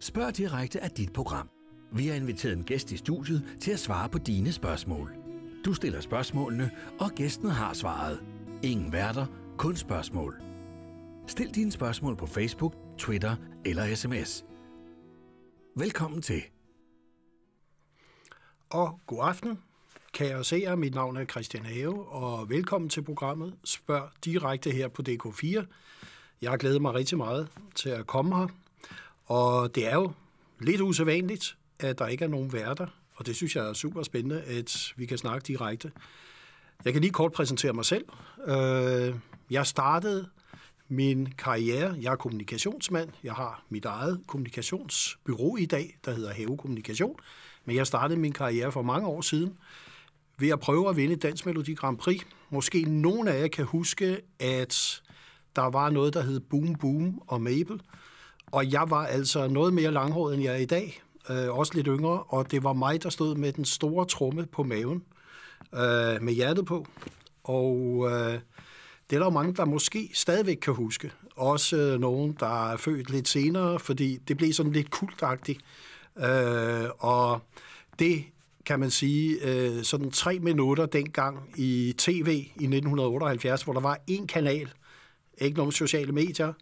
Spørg direkte af dit program. Vi har inviteret en gæst i studiet til at svare på dine spørgsmål. Du stiller spørgsmålene, og gæsten har svaret. Ingen værter, kun spørgsmål. Stil dine spørgsmål på Facebook, Twitter eller sms. Velkommen til. Og god aften, se jer? Mit navn er Christian Have, og velkommen til programmet Spørg direkte her på DK4. Jeg glæder mig rigtig meget til at komme her og det er jo lidt usædvanligt, at der ikke er nogen værter, og det synes jeg er super spændende, at vi kan snakke direkte. Jeg kan lige kort præsentere mig selv. Øh, jeg startede min karriere. Jeg er kommunikationsmand. Jeg har mit eget kommunikationsbyrå i dag, der hedder Have Kommunikation. Men jeg startede min karriere for mange år siden ved at prøve at vinde Dansk Melodi Grand Prix. Måske nogen af jer kan huske, at der var noget, der hed Boom Boom og Mabel, og jeg var altså noget mere langhåret, end jeg er i dag, øh, også lidt yngre, og det var mig, der stod med den store tromme på maven, øh, med hjertet på. Og øh, det er der mange, der måske stadigvæk kan huske. Også øh, nogen, der er født lidt senere, fordi det blev sådan lidt kultagtigt. Øh, og det kan man sige, øh, sådan tre minutter dengang i tv i 1978, hvor der var en kanal, ikke nogen sociale medier,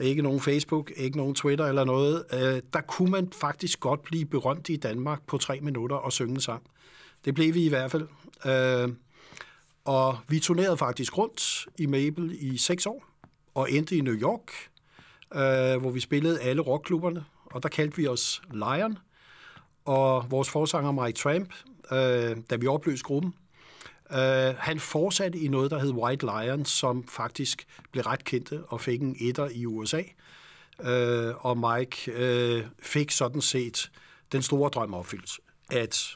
ikke nogen Facebook, ikke nogen Twitter eller noget. Øh, der kunne man faktisk godt blive berømt i Danmark på tre minutter og synge en sang. Det blev vi i hvert fald. Øh, og vi turnerede faktisk rundt i Mabel i seks år, og endte i New York, øh, hvor vi spillede alle rockklubberne, og der kaldte vi os Lion. Og vores forsanger Mike Tramp, øh, da vi opløste gruppen, Uh, han fortsatte i noget, der hed White Lions, som faktisk blev ret kendte og fik en etter i USA. Uh, øh, og Mike uh, fik sådan set den store drøm opfyldt, at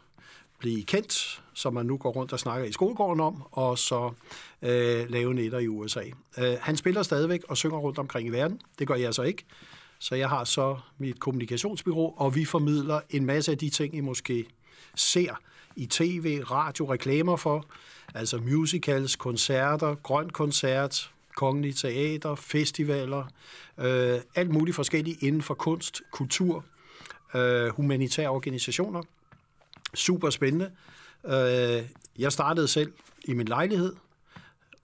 blive kendt, som man nu går rundt og snakker i skolegården om, og så uh, lave netter i USA. Uh, han spiller stadigvæk og synger rundt omkring i verden. Det gør jeg så ikke. Så jeg har så mit kommunikationsbyrå, og vi formidler en masse af de ting, I måske ser, i tv, radio, reklamer for, altså musicals, koncerter, grøn koncert, kongelige teater, festivaler, øh, alt muligt forskelligt inden for kunst, kultur, øh, humanitære organisationer. Super spændende. Øh, jeg startede selv i min lejlighed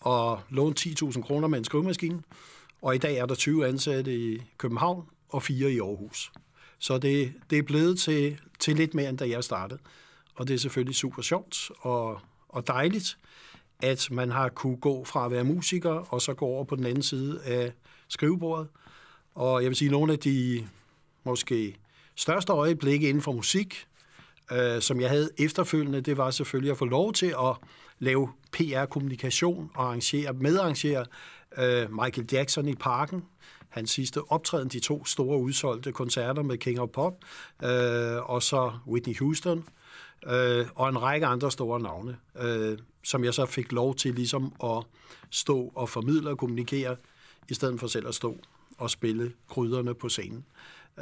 og lånte 10.000 kroner med en skrivemaskine, og i dag er der 20 ansatte i København og fire i Aarhus. Så det, det er blevet til, til lidt mere, end da jeg startede. Og det er selvfølgelig super sjovt og, og dejligt, at man har kunne gå fra at være musiker, og så gå over på den anden side af skrivebordet. Og jeg vil sige, nogle af de måske største øjeblikke inden for musik, øh, som jeg havde efterfølgende, det var selvfølgelig at få lov til at lave PR-kommunikation og arrangere, medarrangere øh, Michael Jackson i parken. Hans sidste optræden, de to store udsolgte koncerter med King of Pop, øh, og så Whitney Houston. Øh, øh, og en række andre store navne, øh, som jeg så fik lov til ligesom at stå og formidle og kommunikere, i stedet for selv at stå og spille krydderne på scenen.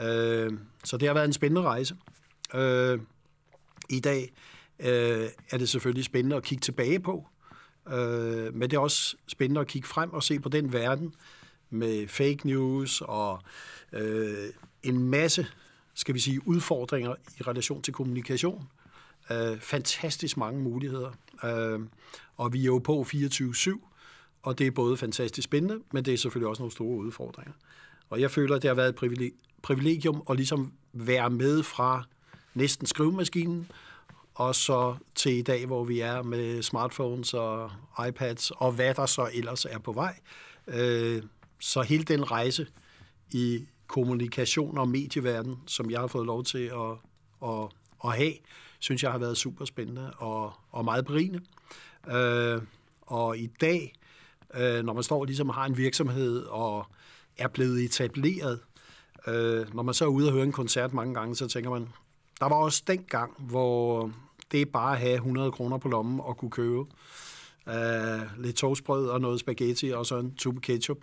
Øh, så det har været en spændende rejse. Øh, I dag øh, er det selvfølgelig spændende at kigge tilbage på, øh, men det er også spændende at kigge frem og se på den verden med fake news og øh, en masse, skal vi sige, udfordringer i relation til kommunikation, Øh, fantastisk mange muligheder. Øh, og vi er jo på 24-7, og det er både fantastisk spændende, men det er selvfølgelig også nogle store udfordringer. Og jeg føler, at det har været et privilegium at ligesom være med fra næsten skrivemaskinen, og så til i dag, hvor vi er med smartphones og iPads, og hvad der så ellers er på vej. Øh, så hele den rejse i kommunikation og medieverden, som jeg har fået lov til at, at, at have, synes jeg har været super spændende og, og meget berigende. Øh, og i dag, øh, når man står og ligesom har en virksomhed og er blevet etableret, øh, når man så er ude og høre en koncert mange gange, så tænker man, der var også den gang, hvor det bare at have 100 kroner på lommen og kunne købe øh, lidt toastbrød og noget spaghetti og så en tube ketchup.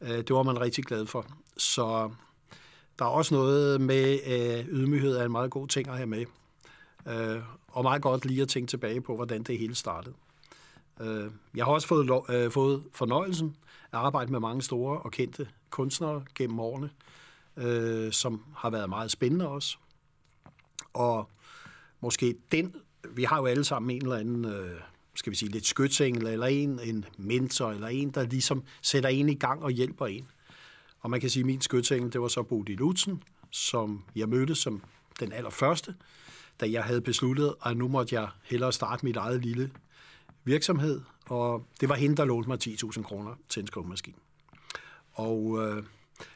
Øh, det var man rigtig glad for. Så der er også noget med øh, ydmyghed er en meget god ting at have med. Øh, og meget godt lige at tænke tilbage på, hvordan det hele startede. Øh, jeg har også fået, lov, øh, fået fornøjelsen at arbejde med mange store og kendte kunstnere gennem årene, øh, som har været meget spændende også. Og måske den, vi har jo alle sammen en eller anden, øh, skal vi sige, lidt skytsengel, eller en, en mentor, eller en, der ligesom sætter en i gang og hjælper en. Og man kan sige, at min skytsengel, det var så Bodil Lutzen, som jeg mødte som den allerførste, da jeg havde besluttet, at nu måtte jeg hellere starte mit eget lille virksomhed, og det var hende, der lånte mig 10.000 kroner til en skovmaskine. Og øh,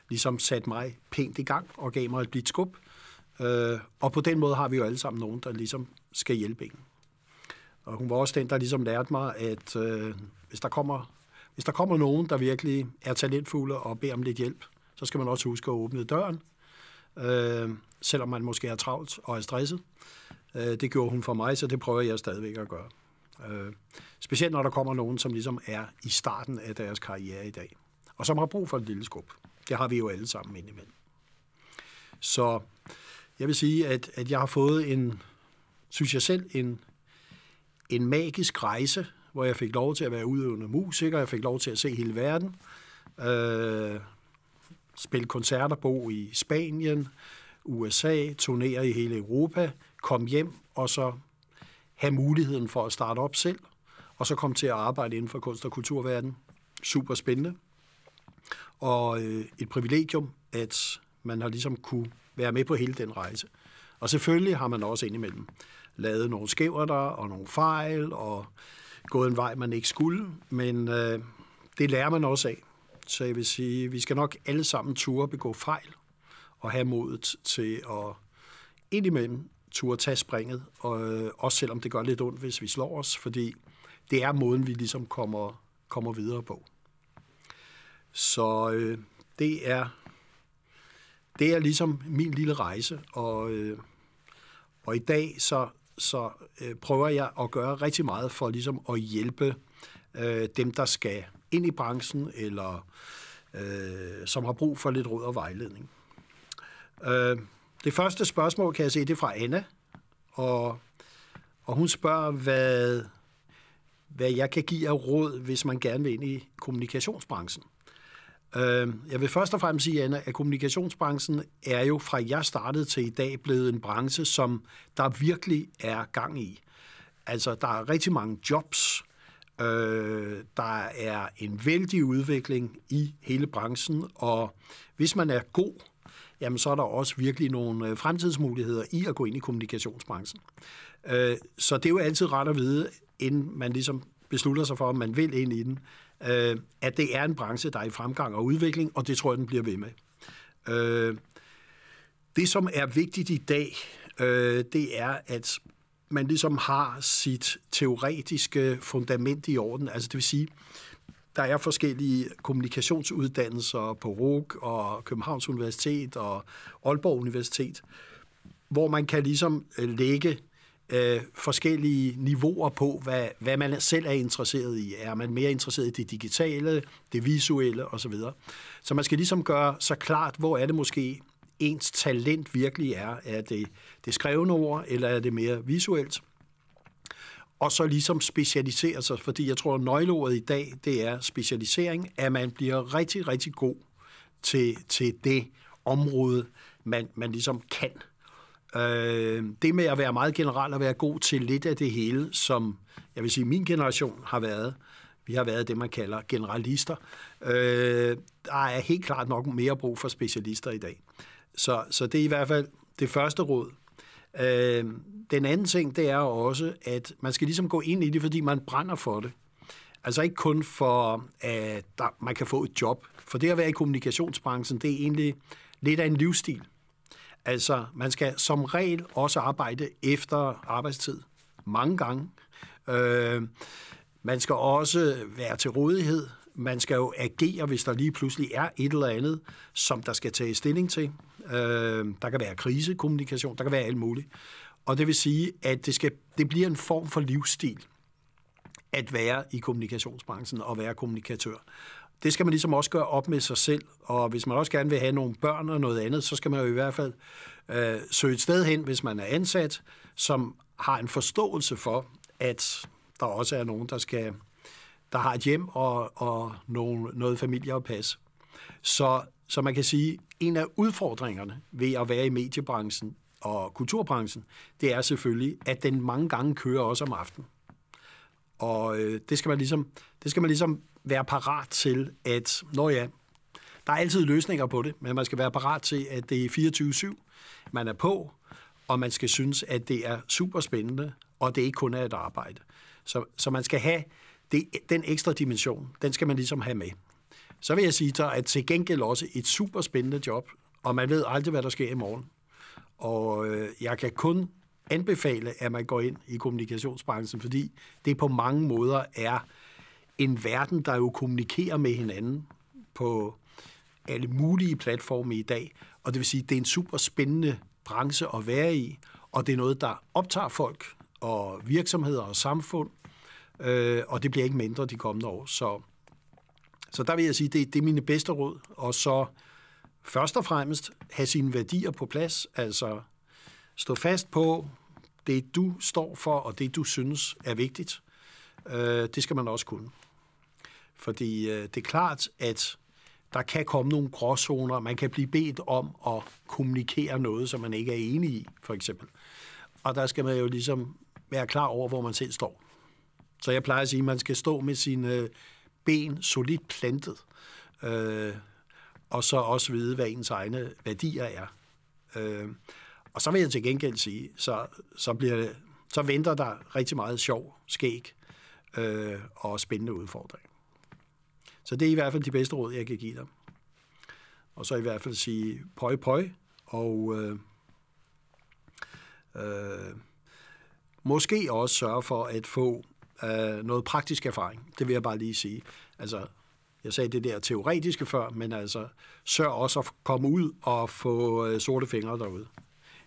ligesom satte mig pænt i gang og gav mig et blidt skub. Øh, og på den måde har vi jo alle sammen nogen, der ligesom skal hjælpe en. Og hun var også den, der ligesom lærte mig, at øh, hvis, der kommer, hvis der kommer nogen, der virkelig er talentfulde og beder om lidt hjælp, så skal man også huske at åbne døren. Øh, selvom man måske er travlt og er stresset. Øh, det gjorde hun for mig, så det prøver jeg stadigvæk at gøre. Øh, specielt når der kommer nogen, som ligesom er i starten af deres karriere i dag, og som har brug for et lille skub. Det har vi jo alle sammen indimellem. Så jeg vil sige, at, at jeg har fået en, synes jeg selv, en, en magisk rejse, hvor jeg fik lov til at være udøvende musiker, jeg fik lov til at se hele verden, øh, spille koncerter, bo i Spanien, USA, turnere i hele Europa, komme hjem og så have muligheden for at starte op selv, og så komme til at arbejde inden for kunst- og kulturverdenen. Super spændende. Og øh, et privilegium, at man har ligesom kunne være med på hele den rejse. Og selvfølgelig har man også indimellem lavet nogle skæver der, og nogle fejl, og gået en vej, man ikke skulle, men øh, det lærer man også af. Så jeg vil sige, vi skal nok alle sammen ture begå fejl, og have modet til at indimellem turde tage springet, og, øh, også selvom det gør lidt ondt, hvis vi slår os, fordi det er måden, vi ligesom kommer, kommer videre på. Så øh, det er det er ligesom min lille rejse, og, øh, og i dag så, så øh, prøver jeg at gøre rigtig meget for ligesom at hjælpe øh, dem, der skal ind i branchen, eller øh, som har brug for lidt råd og vejledning. Øh, det første spørgsmål, kan jeg se, det er fra Anna, og, og hun spørger, hvad, hvad jeg kan give af råd, hvis man gerne vil ind i kommunikationsbranchen. Øh, jeg vil først og fremmest sige, Anna, at kommunikationsbranchen er jo fra jeg startede til i dag blevet en branche, som der virkelig er gang i. Altså, der er rigtig mange jobs. Øh, der er en vældig udvikling i hele branchen, og hvis man er god jamen så er der også virkelig nogle øh, fremtidsmuligheder i at gå ind i kommunikationsbranchen. Øh, så det er jo altid rart at vide, inden man ligesom beslutter sig for, om man vil ind i den, øh, at det er en branche, der er i fremgang og udvikling, og det tror jeg, den bliver ved med. Det, som er vigtigt i dag, det er, at man ligesom har sit teoretiske fundament i orden. Altså det vil sige, der er forskellige kommunikationsuddannelser på RUG og Københavns Universitet og Aalborg Universitet, hvor man kan ligesom øh, lægge øh, forskellige niveauer på, hvad, hvad man selv er interesseret i. Er man mere interesseret i det digitale, det visuelle osv.? Så man skal ligesom gøre så klart, hvor er det måske ens talent virkelig er. Er det det skrevne ord, eller er det mere visuelt? og så ligesom specialisere sig, fordi jeg tror, at nøgleordet i dag, det er specialisering, at man bliver rigtig, rigtig god til, til det område, man, man ligesom kan. Øh, det med at være meget general og være god til lidt af det hele, som jeg vil sige, min generation har været, vi har været det, man kalder generalister, øh, der er helt klart nok mere brug for specialister i dag. Så, så det er i hvert fald det første råd. Øh, den anden ting, det er også, at man skal ligesom gå ind i det, fordi man brænder for det. Altså ikke kun for, at man kan få et job. For det at være i kommunikationsbranchen, det er egentlig lidt af en livsstil. Altså, man skal som regel også arbejde efter arbejdstid. Mange gange. Øh, man skal også være til rådighed. Man skal jo agere, hvis der lige pludselig er et eller andet, som der skal tages stilling til. Øh, der kan være krisekommunikation, der kan være alt muligt. Og det vil sige, at det, skal, det bliver en form for livsstil at være i kommunikationsbranchen og være kommunikatør. Det skal man ligesom også gøre op med sig selv, og hvis man også gerne vil have nogle børn og noget andet, så skal man jo i hvert fald øh, søge et sted hen, hvis man er ansat, som har en forståelse for, at der også er nogen, der skal der har et hjem og, og nogle, noget familie at passe. Så, så man kan sige, en af udfordringerne ved at være i mediebranchen og kulturbranchen, det er selvfølgelig, at den mange gange kører også om aftenen. Og øh, det, skal man ligesom, det skal man ligesom være parat til, at når ja, der er altid løsninger på det, men man skal være parat til, at det er 24-7, man er på, og man skal synes, at det er super spændende, og det ikke kun er et arbejde. Så, så man skal have det, den ekstra dimension, den skal man ligesom have med. Så vil jeg sige der at til gengæld også et super spændende job, og man ved aldrig, hvad der sker i morgen. Og øh, jeg kan kun anbefale, at man går ind i kommunikationsbranchen, fordi det på mange måder er en verden, der jo kommunikerer med hinanden på alle mulige platforme i dag. Og det vil sige, at det er en super spændende branche at være i, og det er noget, der optager folk og virksomheder og samfund, øh, og det bliver ikke mindre de kommende år. Så så der vil jeg sige, det, det er mine bedste råd. Og så først og fremmest have sine værdier på plads, altså stå fast på det, du står for, og det, du synes er vigtigt. Øh, det skal man også kunne. Fordi øh, det er klart, at der kan komme nogle gråzoner. Man kan blive bedt om at kommunikere noget, som man ikke er enig i, for eksempel. Og der skal man jo ligesom være klar over, hvor man selv står. Så jeg plejer at sige, at man skal stå med sine øh, ben solidt plantet, øh, og så også vide, hvad ens egne værdier er. Øh, og så vil jeg til gengæld sige, så, så, bliver det, så venter der rigtig meget sjov, skæg øh, og spændende udfordringer. Så det er i hvert fald de bedste råd, jeg kan give dig. Og så i hvert fald sige pøj pøj, og øh, øh, måske også sørge for at få øh, noget praktisk erfaring. Det vil jeg bare lige sige. Altså, jeg sagde det der teoretiske før, men altså, sørg også at komme ud og få øh, sorte fingre derude.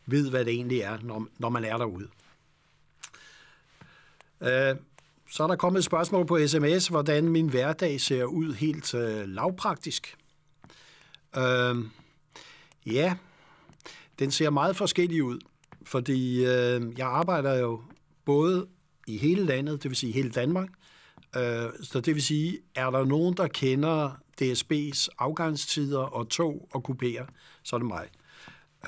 Ved, hvad det egentlig er, når, når man er derude. Øh, så er der kommet et spørgsmål på sms, hvordan min hverdag ser ud helt øh, lavpraktisk. Øh, ja, den ser meget forskellig ud, fordi øh, jeg arbejder jo både i hele landet, det vil sige hele Danmark. Øh, så det vil sige, er der nogen, der kender DSB's afgangstider og tog og kupéer, så er det mig.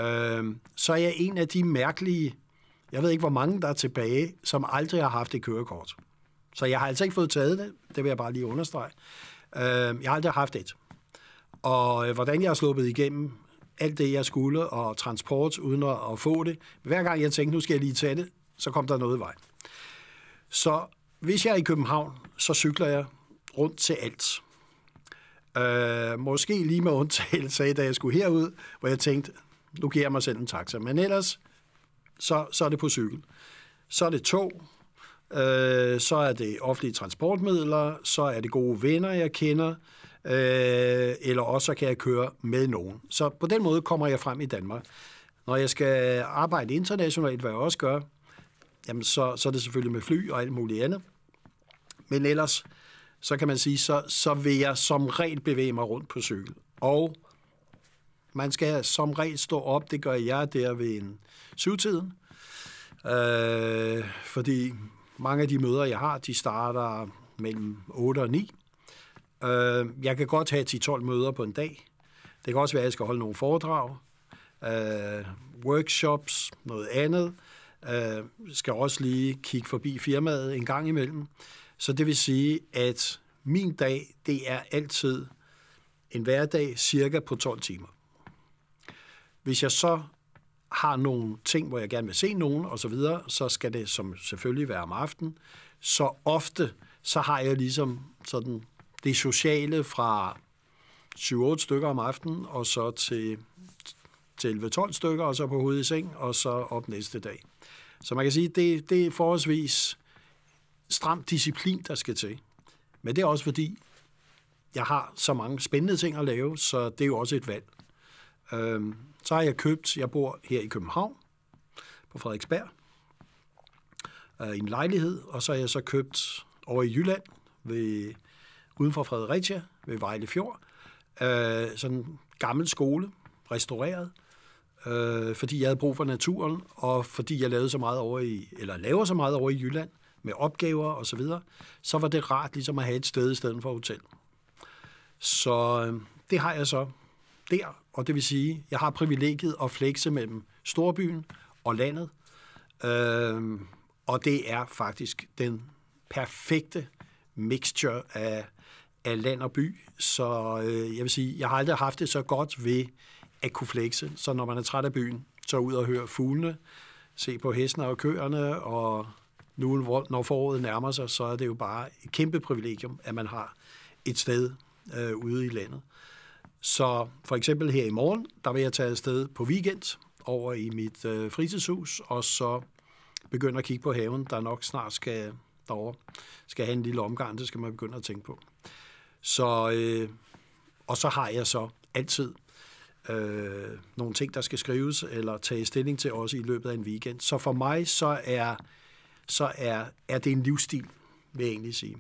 Øh, så er jeg en af de mærkelige, jeg ved ikke hvor mange der er tilbage, som aldrig har haft et kørekort. Så jeg har altså ikke fået taget det, det vil jeg bare lige understrege. Øh, jeg har aldrig haft et. Og hvordan jeg har sluppet igennem alt det, jeg skulle, og transport uden at få det. Hver gang jeg tænkte, nu skal jeg lige tage det, så kom der noget i vejen. Så hvis jeg er i København, så cykler jeg rundt til alt. Øh, måske lige med undtagelse af, da jeg skulle herud, hvor jeg tænkte, nu giver jeg mig selv en taxa. Men ellers, så, så er det på cykel. Så er det tog, øh, så er det offentlige transportmidler, så er det gode venner, jeg kender, øh, eller også kan jeg køre med nogen. Så på den måde kommer jeg frem i Danmark. Når jeg skal arbejde internationalt, hvad jeg også gør, jamen så, så er det selvfølgelig med fly og alt muligt andet. Men ellers, så kan man sige, så, så vil jeg som regel bevæge mig rundt på cykel. Og man skal som regel stå op, det gør jeg der ved en syvtiden, øh, fordi mange af de møder, jeg har, de starter mellem 8 og 9. Øh, jeg kan godt have 10-12 møder på en dag. Det kan også være, at jeg skal holde nogle foredrag, øh, workshops, noget andet øh, skal også lige kigge forbi firmaet en gang imellem. Så det vil sige, at min dag, det er altid en hverdag cirka på 12 timer. Hvis jeg så har nogle ting, hvor jeg gerne vil se nogen og så videre, så skal det som selvfølgelig være om aftenen. Så ofte, så har jeg ligesom sådan det sociale fra 7-8 stykker om aftenen, og så til til 12 stykker, og så på hovedet i seng, og så op næste dag. Så man kan sige, det, det er forholdsvis stram disciplin, der skal til. Men det er også fordi, jeg har så mange spændende ting at lave, så det er jo også et valg. Øhm, så har jeg købt, jeg bor her i København, på Frederiksberg, øh, i en lejlighed, og så har jeg så købt over i Jylland, ved, uden for Fredericia, ved Vejle Fjord, øh, sådan en gammel skole, restaureret, øh, fordi jeg havde brug for naturen, og fordi jeg lavede så meget over i, eller laver så meget over i Jylland, med opgaver og så videre, så var det rart ligesom at have et sted i stedet for hotel. Så øh, det har jeg så der, og det vil sige, jeg har privilegiet at flekse mellem storbyen og landet, øh, og det er faktisk den perfekte mixture af, af land og by, så øh, jeg vil sige, jeg har aldrig haft det så godt ved at kunne flekse. Så når man er træt af byen, så ud og høre fuglene, se på hestene og køerne, og nu, når foråret nærmer sig, så er det jo bare et kæmpe privilegium, at man har et sted øh, ude i landet. Så for eksempel her i morgen, der vil jeg tage afsted på weekend over i mit øh, fritidshus, og så begynde at kigge på haven, der nok snart skal derover skal have en lille omgang, det skal man begynde at tænke på. Så, øh, og så har jeg så altid øh, nogle ting, der skal skrives eller tage stilling til også i løbet af en weekend. Så for mig så er, så er, er det en livsstil, vil jeg egentlig sige.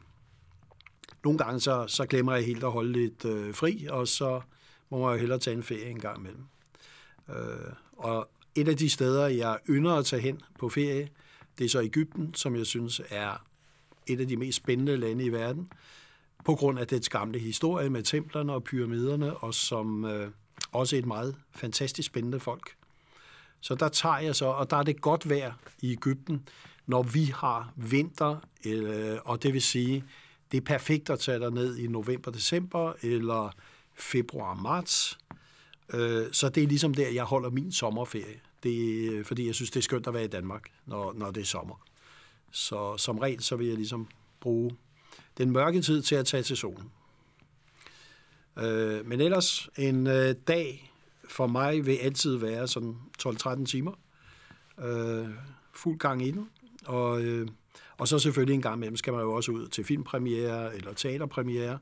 Nogle gange så, så glemmer jeg helt at holde lidt øh, fri, og så må man jo hellere tage en ferie en gang imellem. Øh, og et af de steder, jeg ynder at tage hen på ferie, det er så Ægypten, som jeg synes er et af de mest spændende lande i verden, på grund af dets gamle historie med templerne og pyramiderne, og som øh, også et meget fantastisk spændende folk. Så der tager jeg så, og der er det godt vejr i Ægypten, når vi har vinter, øh, og det vil sige, det er perfekt at tage ned i november-december eller februar-marts. Øh, så det er ligesom der, jeg holder min sommerferie. Det, er, øh, fordi jeg synes, det er skønt at være i Danmark, når, når det er sommer. Så som regel, så vil jeg ligesom bruge den mørke tid til at tage til solen. Øh, men ellers, en øh, dag for mig vil altid være sådan 12-13 timer. Øh, fuld gang i den. Og, øh, og så selvfølgelig en gang imellem skal man jo også ud til filmpremiere eller teaterpremiere.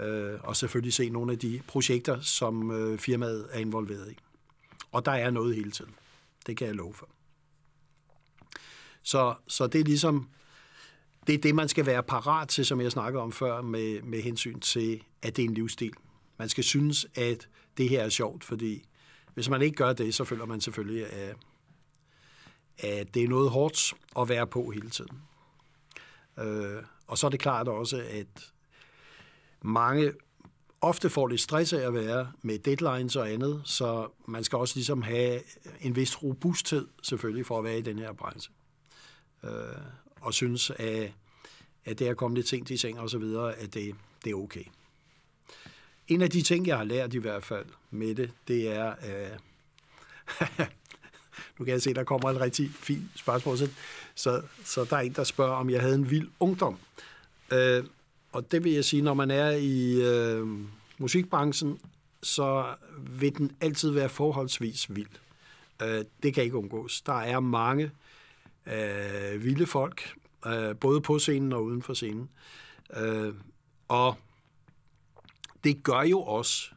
Øh, og selvfølgelig se nogle af de projekter, som øh, firmaet er involveret i. Og der er noget hele tiden. Det kan jeg love for. Så, så det er ligesom det er det, man skal være parat til, som jeg snakkede om før, med, med hensyn til, at det er en livsstil. Man skal synes, at det her er sjovt, fordi hvis man ikke gør det, så føler man selvfølgelig, at, at det er noget hårdt at være på hele tiden. Øh, og så er det klart også, at mange ofte får lidt stress af at være med deadlines og andet, så man skal også ligesom have en vis robusthed selvfølgelig for at være i den her branche. Øh, og synes, at, at det er kommet lidt sent i seng og så videre, at det, det er okay. En af de ting, jeg har lært i hvert fald med det, det er, øh, nu kan jeg se, der kommer et rigtig fint spørgsmål, så, så, så der er en, der spørger, om jeg havde en vild ungdom. Øh, og det vil jeg sige, når man er i øh, musikbranchen, så vil den altid være forholdsvis vild. Øh, det kan ikke undgås. Der er mange af vilde folk, øh, både på scenen og uden for scenen. Øh, og det gør jo også,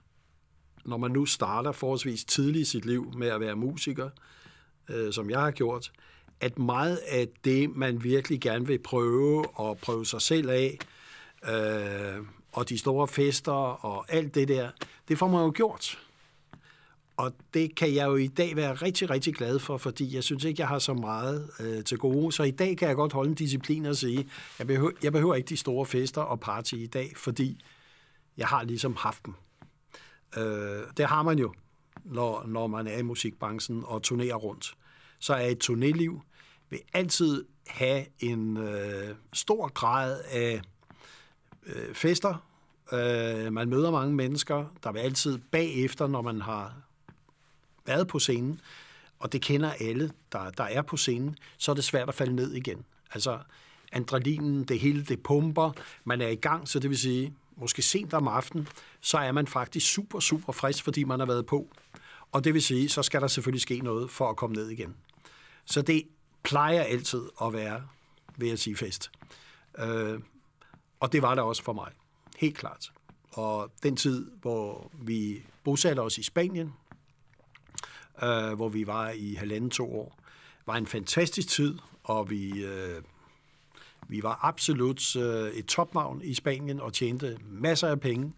når man nu starter forholdsvis tidligt i sit liv med at være musiker, øh, som jeg har gjort, at meget af det, man virkelig gerne vil prøve og prøve sig selv af, øh, og de store fester og alt det der, det får man jo gjort. Og det kan jeg jo i dag være rigtig, rigtig glad for, fordi jeg synes ikke, jeg har så meget øh, til gode. Så i dag kan jeg godt holde en disciplin og sige, jeg behøver, jeg behøver ikke de store fester og party i dag, fordi jeg har ligesom haft dem. Øh, det har man jo, når, når man er i musikbranchen og turnerer rundt. Så er et turnéliv vil altid have en øh, stor grad af øh, fester. Øh, man møder mange mennesker. Der vil altid bagefter, når man har været på scenen, og det kender alle, der, der er på scenen, så er det svært at falde ned igen. Altså, andralinen, det hele, det pumper, man er i gang, så det vil sige, måske sent om aftenen, så er man faktisk super, super frisk, fordi man har været på. Og det vil sige, så skal der selvfølgelig ske noget for at komme ned igen. Så det plejer altid at være, vil jeg sige, fest. Øh, og det var der også for mig. Helt klart. Og den tid, hvor vi bosatte os i Spanien, øh, hvor vi var i halvanden to år. Det var en fantastisk tid, og vi, øh, vi var absolut øh, et topnavn i Spanien og tjente masser af penge.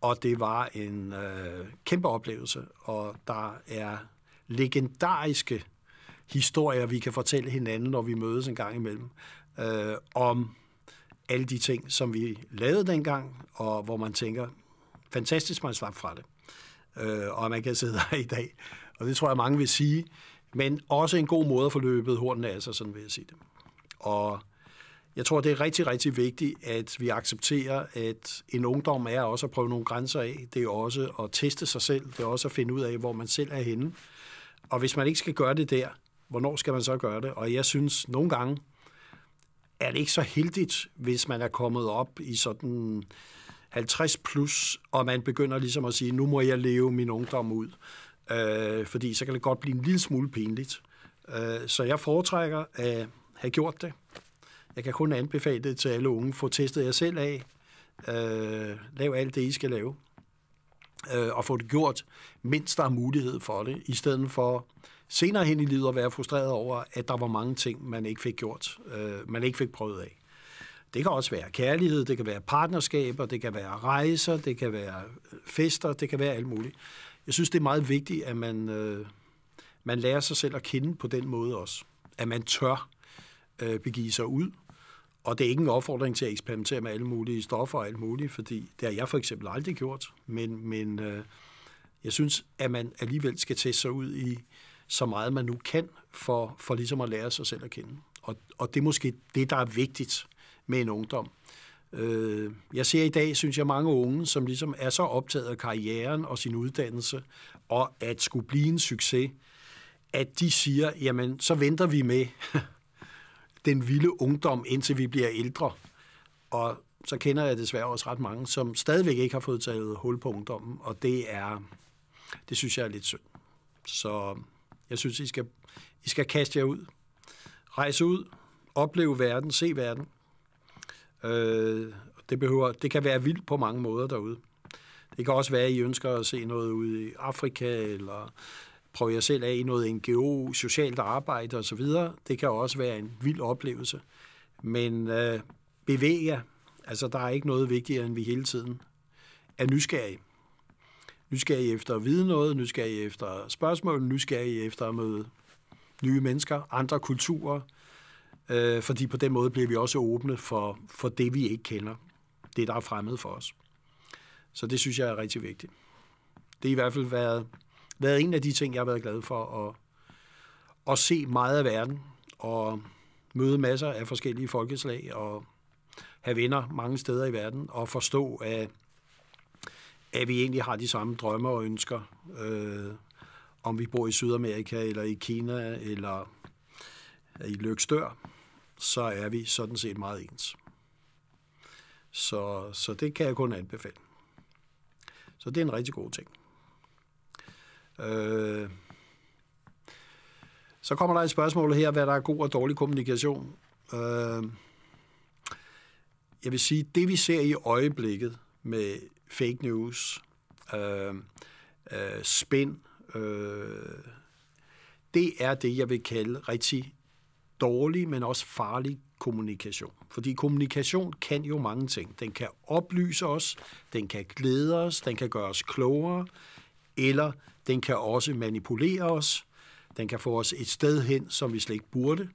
Og det var en øh, kæmpe oplevelse, og der er legendariske historier, vi kan fortælle hinanden, når vi mødes en gang imellem, øh, om alle de ting, som vi lavede dengang, og hvor man tænker, fantastisk, man slap fra det. Øh, og man kan sidde her i dag og det tror jeg, mange vil sige. Men også en god måde at få løbet hornene af sig, sådan vil jeg sige det. Og jeg tror, det er rigtig, rigtig vigtigt, at vi accepterer, at en ungdom er også at prøve nogle grænser af. Det er også at teste sig selv. Det er også at finde ud af, hvor man selv er henne. Og hvis man ikke skal gøre det der, hvornår skal man så gøre det? Og jeg synes, nogle gange er det ikke så heldigt, hvis man er kommet op i sådan 50 plus, og man begynder ligesom at sige, nu må jeg leve min ungdom ud øh, fordi så kan det godt blive en lille smule pinligt. Øh, så jeg foretrækker at have gjort det. Jeg kan kun anbefale det til alle unge. Få testet jer selv af. Øh, lav alt det, I skal lave. Øh, og få det gjort, mens der er mulighed for det, i stedet for senere hen i livet at være frustreret over, at der var mange ting, man ikke fik gjort, øh, man ikke fik prøvet af. Det kan også være kærlighed, det kan være partnerskaber, det kan være rejser, det kan være øh, fester, det kan være alt muligt jeg synes, det er meget vigtigt, at man, øh, man lærer sig selv at kende på den måde også. At man tør øh, begive sig ud. Og det er ikke en opfordring til at eksperimentere med alle mulige stoffer og alt muligt, fordi det har jeg for eksempel aldrig gjort. Men, men øh, jeg synes, at man alligevel skal teste sig ud i så meget man nu kan, for, for ligesom at lære sig selv at kende. Og, og det er måske det, der er vigtigt med en ungdom. Øh, jeg ser i dag, synes jeg, mange unge, som ligesom er så optaget af karrieren og sin uddannelse, og at skulle blive en succes, at de siger, jamen, så venter vi med den vilde ungdom, indtil vi bliver ældre. Og så kender jeg desværre også ret mange, som stadigvæk ikke har fået taget hul på ungdommen, og det er, det synes jeg er lidt synd. Så jeg synes, I skal, I skal kaste jer ud. Rejse ud, opleve verden, se verden. Øh, det, behøver, det kan være vildt på mange måder derude. Det kan også være, at I ønsker at se noget ude i Afrika, eller prøve jer selv af i noget NGO, socialt arbejde osv. Det kan også være en vild oplevelse. Men øh, bevæg jer. Altså, der er ikke noget vigtigere, end vi hele tiden er nysgerrige. Nysgerrige efter at vide noget, nysgerrige efter spørgsmål, nysgerrige efter at møde nye mennesker, andre kulturer, øh, fordi på den måde bliver vi også åbne for, for det, vi ikke kender. Det, der er fremmed for os. Så det synes jeg er rigtig vigtigt. Det er i hvert fald været, været en af de ting, jeg har været glad for at, at se meget af verden og møde masser af forskellige folkeslag og have venner mange steder i verden og forstå, at, at vi egentlig har de samme drømme og ønsker, øh, om vi bor i Sydamerika eller i Kina eller i Løgstør så er vi sådan set meget ens. Så, så det kan jeg kun anbefale. Så det er en rigtig god ting. Øh, så kommer der et spørgsmål her, hvad der er god og dårlig kommunikation. Øh, jeg vil sige, det vi ser i øjeblikket med fake news, øh, øh, spin, øh, det er det, jeg vil kalde rigtig dårlig, men også farlig kommunikation. Fordi kommunikation kan jo mange ting. Den kan oplyse os, den kan glæde os, den kan gøre os klogere, eller den kan også manipulere os, den kan få os et sted hen, som vi slet ikke burde.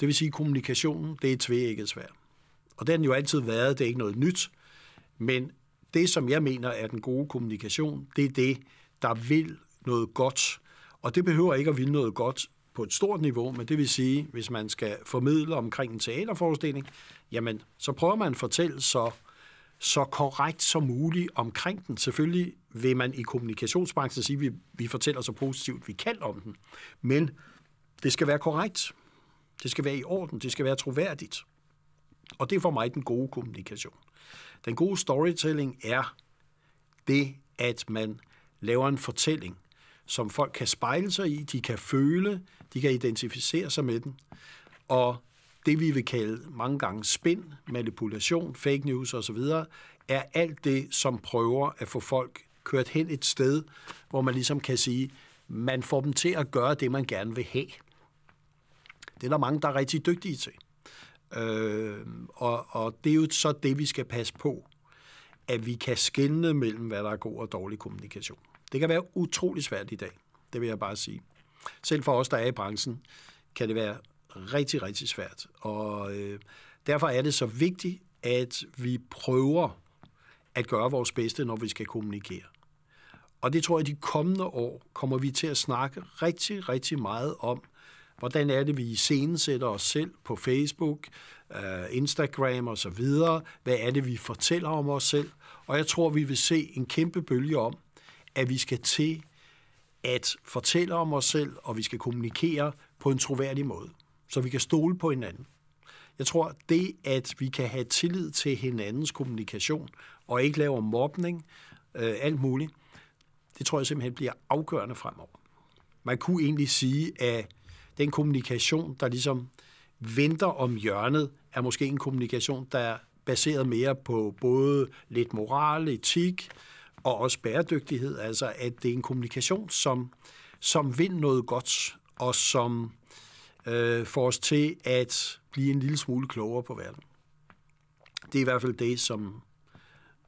Det vil sige, at kommunikationen, det er tvækket svært. Og den har den jo altid været, det er ikke noget nyt. Men det, som jeg mener er den gode kommunikation, det er det, der vil noget godt. Og det behøver ikke at ville noget godt på et stort niveau, men det vil sige, hvis man skal formidle omkring en teaterforestilling, jamen, så prøver man at fortælle så, så korrekt som muligt omkring den. Selvfølgelig vil man i kommunikationsbranchen sige, at vi, vi fortæller så positivt, vi kan om den. Men det skal være korrekt. Det skal være i orden. Det skal være troværdigt. Og det er for mig den gode kommunikation. Den gode storytelling er det, at man laver en fortælling, som folk kan spejle sig i, de kan føle, de kan identificere sig med den. Og det, vi vil kalde mange gange spin, manipulation, fake news osv., er alt det, som prøver at få folk kørt hen et sted, hvor man ligesom kan sige, man får dem til at gøre det, man gerne vil have. Det er der mange, der er rigtig dygtige til. Øh, og, og det er jo så det, vi skal passe på, at vi kan skelne mellem, hvad der er god og dårlig kommunikation. Det kan være utrolig svært i dag, det vil jeg bare sige. Selv for os, der er i branchen, kan det være rigtig, rigtig svært. Og øh, derfor er det så vigtigt, at vi prøver at gøre vores bedste, når vi skal kommunikere. Og det tror jeg, de kommende år kommer vi til at snakke rigtig, rigtig meget om, hvordan er det, vi iscenesætter os selv på Facebook, øh, Instagram osv., hvad er det, vi fortæller om os selv, og jeg tror, vi vil se en kæmpe bølge om, at vi skal til at fortælle om os selv, og vi skal kommunikere på en troværdig måde, så vi kan stole på hinanden. Jeg tror, det, at vi kan have tillid til hinandens kommunikation, og ikke lave mobning, øh, alt muligt, det tror jeg simpelthen bliver afgørende fremover. Man kunne egentlig sige, at den kommunikation, der ligesom venter om hjørnet, er måske en kommunikation, der er baseret mere på både lidt moral, etik, og også bæredygtighed, altså at det er en kommunikation, som, som vil noget godt, og som øh, får os til at blive en lille smule klogere på verden. Det er i hvert fald det, som,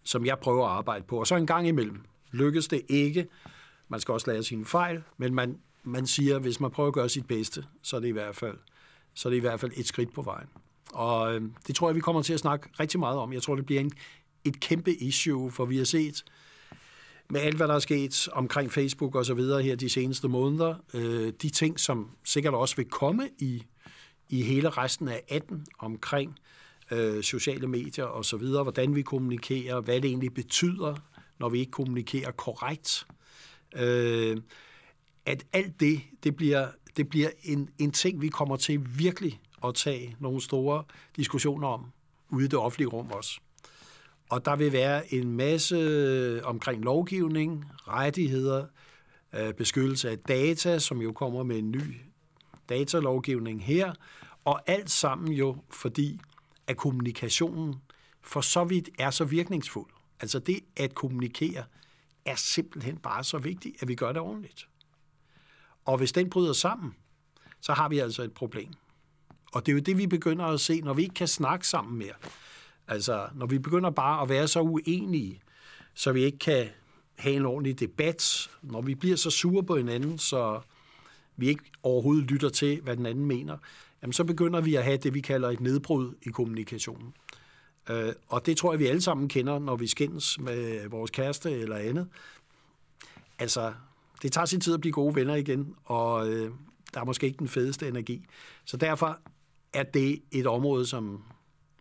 som jeg prøver at arbejde på. Og så en gang imellem lykkes det ikke. Man skal også lære sine fejl, men man, man siger, at hvis man prøver at gøre sit bedste, så er det i hvert fald, så er det i hvert fald et skridt på vejen. Og øh, det tror jeg, vi kommer til at snakke rigtig meget om. Jeg tror, det bliver en, et kæmpe issue, for vi har set, øh, med alt, hvad der er sket omkring Facebook og så videre her de seneste måneder, øh, de ting, som sikkert også vil komme i, i hele resten af 18 omkring øh, sociale medier og så videre, hvordan vi kommunikerer, hvad det egentlig betyder, når vi ikke kommunikerer korrekt. Øh, at alt det, det bliver, det bliver en, en ting, vi kommer til virkelig at tage nogle store diskussioner om ude i det offentlige rum også. Og der vil være en masse omkring lovgivning, rettigheder, øh, beskyttelse af data, som jo kommer med en ny datalovgivning her, og alt sammen jo fordi, at kommunikationen for så vidt er så virkningsfuld. Altså det at kommunikere er simpelthen bare så vigtigt, at vi gør det ordentligt. Og hvis den bryder sammen, så har vi altså et problem. Og det er jo det, vi begynder at se, når vi ikke kan snakke sammen mere Altså, når vi begynder bare at være så uenige, så vi ikke kan have en ordentlig debat, når vi bliver så sure på hinanden, så vi ikke overhovedet lytter til, hvad den anden mener, jamen så begynder vi at have det, vi kalder et nedbrud i kommunikationen. Øh, og det tror jeg, vi alle sammen kender, når vi skændes med vores kæreste eller andet. Altså, det tager sin tid at blive gode venner igen, og øh, der er måske ikke den fedeste energi. Så derfor er det et område, som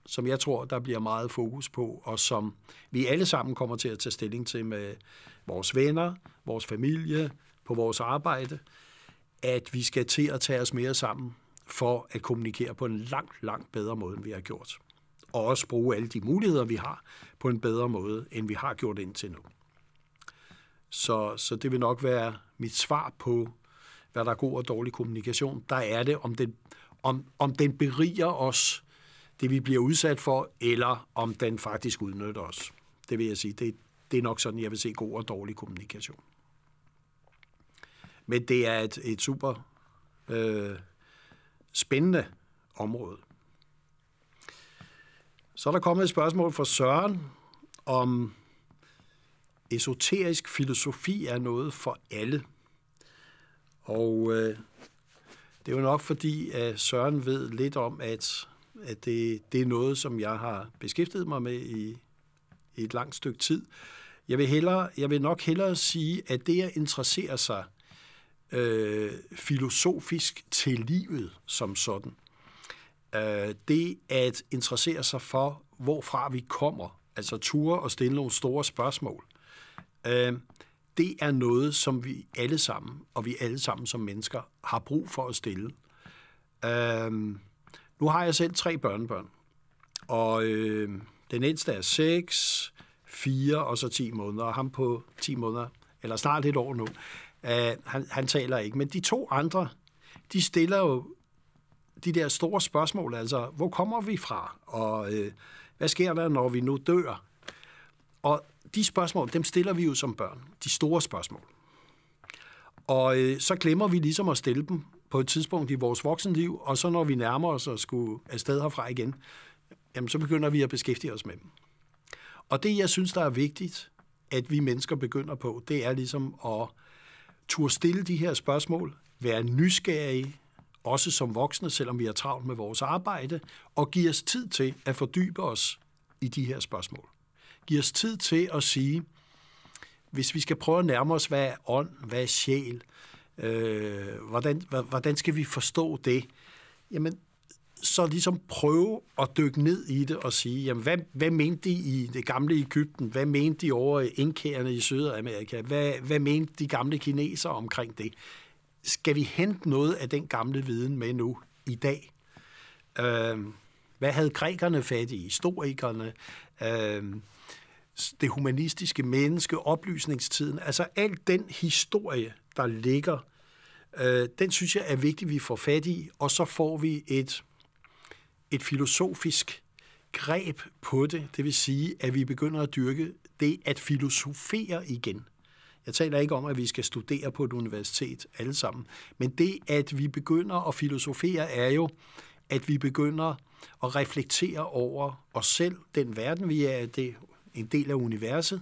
som jeg tror, der bliver meget fokus på, og som vi alle sammen kommer til at tage stilling til med vores venner, vores familie, på vores arbejde, at vi skal til at tage os mere sammen for at kommunikere på en langt, langt bedre måde, end vi har gjort. Og også bruge alle de muligheder, vi har, på en bedre måde, end vi har gjort indtil nu. Så, så det vil nok være mit svar på, hvad der er god og dårlig kommunikation. Der er det, om den, om, om den beriger os det, vi bliver udsat for, eller om den faktisk udnytter os. Det vil jeg sige, det, det er nok sådan, jeg vil se god og dårlig kommunikation. Men det er et, et super øh, spændende område. Så er der kommet et spørgsmål fra Søren om esoterisk filosofi er noget for alle. Og øh, det er jo nok fordi, at Søren ved lidt om, at at det, det er noget, som jeg har beskæftiget mig med i, i et langt stykke tid. Jeg vil, hellere, jeg vil nok hellere sige, at det at interessere sig øh, filosofisk til livet som sådan, øh, det at interessere sig for, hvorfra vi kommer, altså ture og stille nogle store spørgsmål, øh, det er noget, som vi alle sammen, og vi alle sammen som mennesker, har brug for at stille. Øh, nu har jeg selv tre børnebørn, og øh, den ældste er 6, 4 og så 10 måneder, og ham på 10 måneder, eller snart et år nu, øh, han, han taler ikke. Men de to andre, de stiller jo de der store spørgsmål, altså, hvor kommer vi fra, og øh, hvad sker der, når vi nu dør? Og de spørgsmål, dem stiller vi jo som børn, de store spørgsmål. Og øh, så glemmer vi ligesom at stille dem, på et tidspunkt i vores voksenliv, og så når vi nærmer os at skulle afsted herfra igen, jamen så begynder vi at beskæftige os med dem. Og det, jeg synes, der er vigtigt, at vi mennesker begynder på, det er ligesom at turde stille de her spørgsmål, være nysgerrige, også som voksne, selvom vi er travlt med vores arbejde, og give os tid til at fordybe os i de her spørgsmål. Giv os tid til at sige, hvis vi skal prøve at nærme os, hvad er ånd, hvad er sjæl, Øh, hvordan, hvordan skal vi forstå det? Jamen, så ligesom prøve at dykke ned i det og sige, jamen, hvad, hvad mente de i det gamle Ægypten? Hvad mente de over indkærende i Sydamerika? Hvad, hvad mente de gamle kinesere omkring det? Skal vi hente noget af den gamle viden med nu i dag? Øh, hvad havde grækerne fat i? Historikerne? Øh, det humanistiske menneske? Oplysningstiden? Altså al den historie, der ligger, øh, den synes jeg er vigtig, vi får fat i, og så får vi et, et filosofisk greb på det, det vil sige, at vi begynder at dyrke det at filosofere igen. Jeg taler ikke om, at vi skal studere på et universitet alle sammen, men det, at vi begynder at filosofere, er jo, at vi begynder at reflektere over os selv, den verden, vi er, det er en del af universet,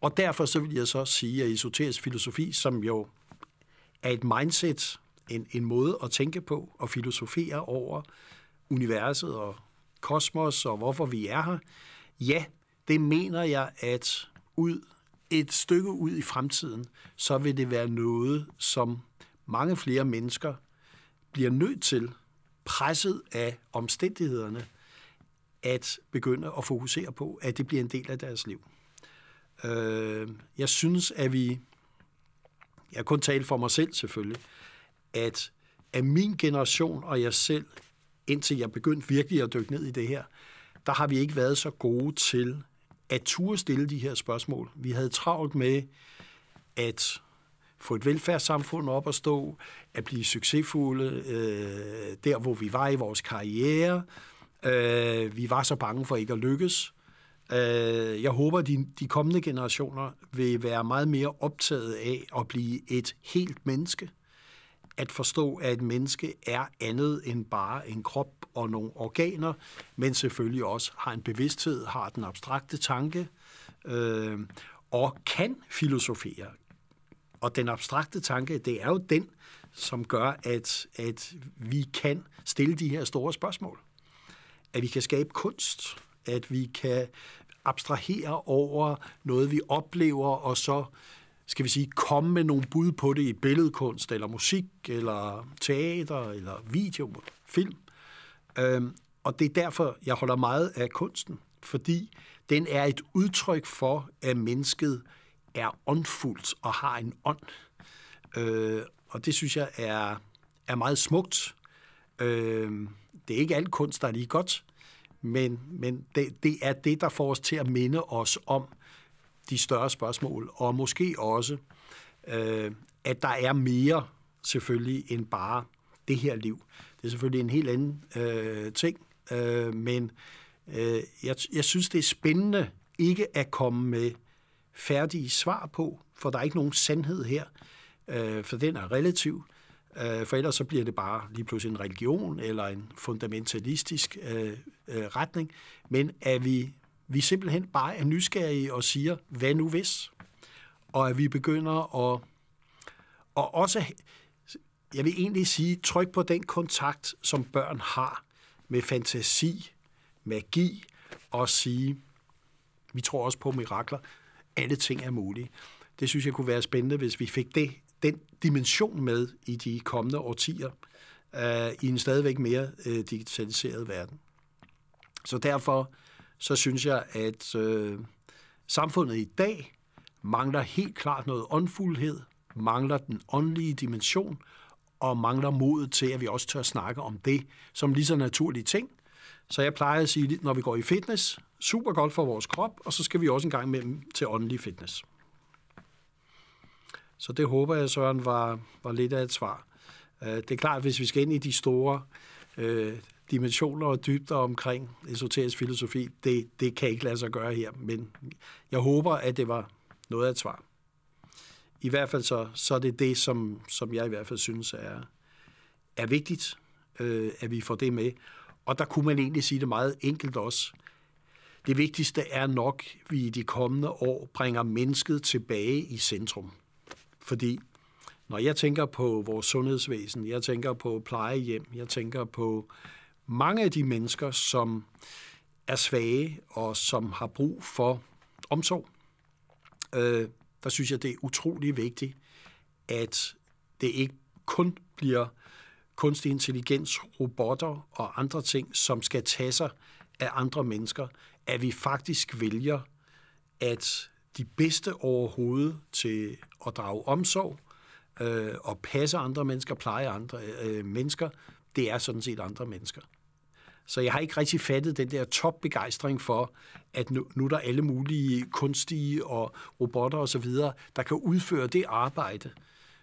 og derfor så vil jeg så sige, at esoterisk filosofi, som jo er et mindset, en, en måde at tænke på og filosofere over universet og kosmos og hvorfor vi er her, ja, det mener jeg, at ud et stykke ud i fremtiden, så vil det være noget, som mange flere mennesker bliver nødt til, presset af omstændighederne, at begynde at fokusere på, at det bliver en del af deres liv. Øh, jeg synes, at vi, jeg kun tale for mig selv selvfølgelig, at af min generation og jeg selv, indtil jeg begyndte virkelig at dykke ned i det her, der har vi ikke været så gode til at turde stille de her spørgsmål. Vi havde travlt med at få et velfærdssamfund op at stå, at blive succesfulde øh, der, hvor vi var i vores karriere. Øh, vi var så bange for ikke at lykkes. Øh, jeg håber, at de, de kommende generationer vil være meget mere optaget af at blive et helt menneske. At forstå, at et menneske er andet end bare en krop og nogle organer, men selvfølgelig også har en bevidsthed, har den abstrakte tanke øh, og kan filosofere. Og den abstrakte tanke, det er jo den, som gør, at, at vi kan stille de her store spørgsmål. At vi kan skabe kunst at vi kan abstrahere over noget, vi oplever, og så skal vi sige, komme med nogle bud på det i billedkunst, eller musik, eller teater, eller video, film. Øhm, og det er derfor, jeg holder meget af kunsten, fordi den er et udtryk for, at mennesket er åndfuldt og har en ånd. Øh, og det synes jeg er, er meget smukt. Øh, det er ikke alt kunst, der er lige godt, men, men det, det er det, der får os til at minde os om de større spørgsmål, og måske også, øh, at der er mere selvfølgelig end bare det her liv. Det er selvfølgelig en helt anden øh, ting, øh, men øh, jeg, jeg synes, det er spændende ikke at komme med færdige svar på, for der er ikke nogen sandhed her, øh, for den er relativ. Øh, for ellers så bliver det bare lige pludselig en religion eller en fundamentalistisk øh, øh, retning. Men at vi, vi simpelthen bare er nysgerrige og siger, hvad nu hvis? Og at vi begynder at og også, jeg vil egentlig sige, tryk på den kontakt, som børn har med fantasi, magi, og sige, vi tror også på mirakler, alle ting er mulige. Det synes jeg kunne være spændende, hvis vi fik det den dimension med i de kommende årtier øh, i en stadigvæk mere øh, digitaliseret verden. Så derfor så synes jeg, at øh, samfundet i dag mangler helt klart noget åndfuldhed, mangler den åndelige dimension, og mangler modet til, at vi også tør snakke om det som lige så naturlige ting. Så jeg plejer at sige, når vi går i fitness, super godt for vores krop, og så skal vi også en gang imellem til åndelig fitness. Så det håber jeg, Søren, var, var lidt af et svar. Øh, det er klart, at hvis vi skal ind i de store øh, dimensioner og dybder omkring esoterisk filosofi, det, det kan ikke lade sig gøre her, men jeg håber, at det var noget af et svar. I hvert fald så, så er det det, som, som jeg i hvert fald synes er, er vigtigt, øh, at vi får det med. Og der kunne man egentlig sige det meget enkelt også. Det vigtigste er nok, at vi i de kommende år bringer mennesket tilbage i centrum. Fordi når jeg tænker på vores sundhedsvæsen, jeg tænker på plejehjem, jeg tænker på mange af de mennesker, som er svage og som har brug for omsorg, øh, der synes jeg, det er utrolig vigtigt, at det ikke kun bliver kunstig intelligens, robotter og andre ting, som skal tage sig af andre mennesker, at vi faktisk vælger, at de bedste overhovedet til at drage omsorg øh, og passe andre mennesker, pleje andre øh, mennesker, det er sådan set andre mennesker. Så jeg har ikke rigtig fattet den der topbegejstring for, at nu, nu er der alle mulige kunstige og robotter osv., og der kan udføre det arbejde,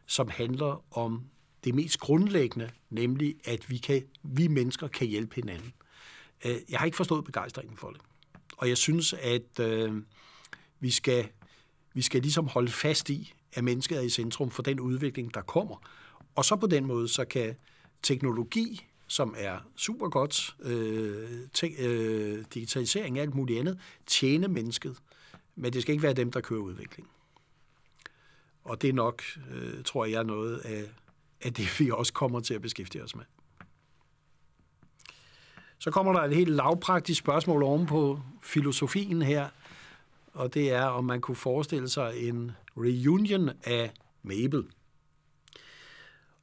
som handler om det mest grundlæggende, nemlig at vi, kan, vi mennesker kan hjælpe hinanden. Øh, jeg har ikke forstået begejstringen for det. Og jeg synes, at øh, vi, skal, vi skal ligesom holde fast i, at mennesket er i centrum for den udvikling, der kommer. Og så på den måde, så kan teknologi, som er super godt, øh, te- øh, digitalisering og alt muligt andet, tjene mennesket. Men det skal ikke være dem, der kører udviklingen. Og det er nok, øh, tror jeg, noget af, af det, vi også kommer til at beskæftige os med. Så kommer der et helt lavpraktisk spørgsmål oven på filosofien her, og det er, om man kunne forestille sig en Reunion af Mabel.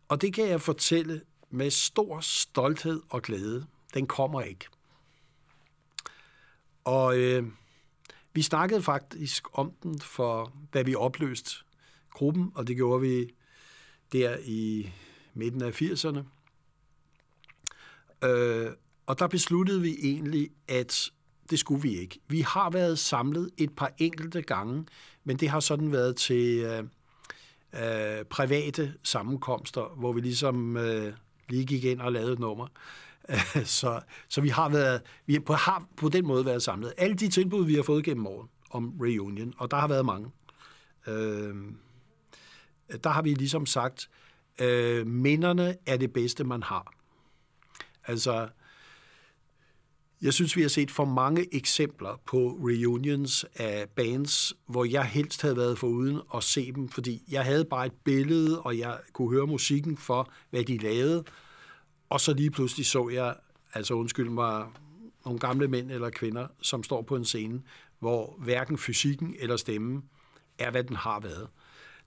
Og det kan jeg fortælle med stor stolthed og glæde. Den kommer ikke. Og øh, vi snakkede faktisk om den, for da vi opløste gruppen, og det gjorde vi der i midten af 80'erne. Øh, og der besluttede vi egentlig, at det skulle vi ikke. Vi har været samlet et par enkelte gange, men det har sådan været til øh, øh, private sammenkomster, hvor vi ligesom øh, lige gik ind og lavede et nummer. så, så vi har været vi har på, har på den måde været samlet. Alle de tilbud, vi har fået gennem året om reunion, og der har været mange, øh, der har vi ligesom sagt, øh, minderne er det bedste, man har. Altså, jeg synes, vi har set for mange eksempler på reunions af bands, hvor jeg helst havde været uden at se dem, fordi jeg havde bare et billede, og jeg kunne høre musikken for, hvad de lavede. Og så lige pludselig så jeg, altså undskyld mig, nogle gamle mænd eller kvinder, som står på en scene, hvor hverken fysikken eller stemmen er, hvad den har været.